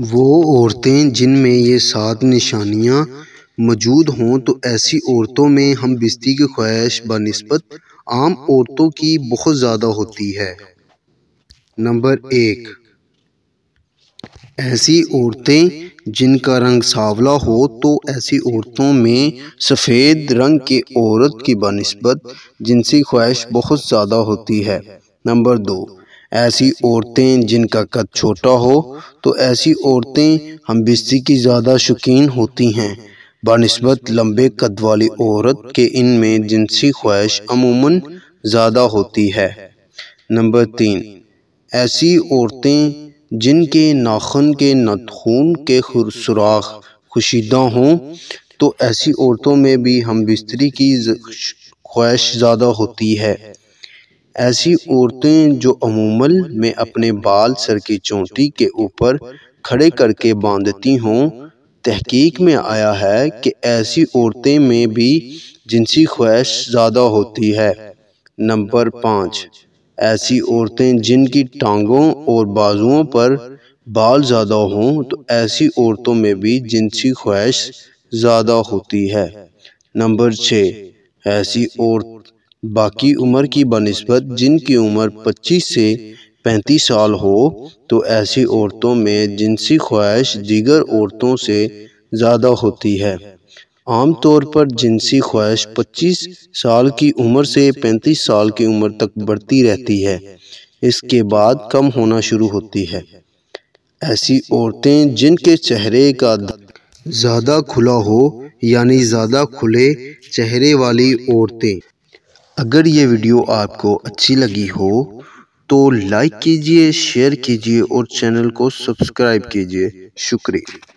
वो औरतें जिनमें ये सात निशानियाँ मौजूद हों तो ऐसी औरतों में हम बिस्ती की ख्वाहिश बनस्बत आम औरतों की बहुत ज़्यादा होती है नंबर एक ऐसी औरतें जिनका रंग सावला हो तो ऐसी औरतों में सफ़ेद रंग की औरत की बनस्बत जिनसी ख्वाहिश बहुत ज़्यादा होती है नंबर दो ऐसी औरतें जिनका कद छोटा हो तो, तो ऐसी औरतें हम बिस्ती की ज़्यादा शौकीन होती हैं बनस्बत लंबे कद वाली औरत के इनमें जिनसी ख्वाहिश अमूमन ज़्यादा होती है नंबर तीन ऐसी औरतें जिनके नाखन के नतखून के सुराख खुशीदा हों तो, तो ऐसी औरतों में भी हम बिस्तरी की ख्वाहिश ज़्यादा होती है ऐसी औरतें जो अमूमन में अपने बाल सर की चोटी के ऊपर खड़े करके बांधती हों तहकीक में आया है कि ऐसी औरतें में भी जिनसी ख्वाहिश ज़्यादा होती है नंबर पाँच ऐसी औरतें जिनकी टांगों और बाजुओं पर बाल ज़्यादा हों तो ऐसी औरतों में भी जिनसी ख्वाहिश ज़्यादा होती है नंबर छः ऐसी औरत बाकी उम्र की बनस्बत जिनकी उम्र 25 से 35 साल हो तो ऐसी औरतों में जिनसी ख्वाहिश दीगर औरतों से ज़्यादा होती है आमतौर पर जिनसी ख्वाहिश 25 साल की उम्र से 35 साल की उम्र तक बढ़ती रहती है इसके बाद कम होना शुरू होती है ऐसी औरतें जिनके चेहरे का ज़्यादा खुला हो यानी ज़्यादा खुले चेहरे वाली औरतें अगर ये वीडियो आपको अच्छी लगी हो तो लाइक कीजिए शेयर कीजिए और चैनल को सब्सक्राइब कीजिए शुक्रिया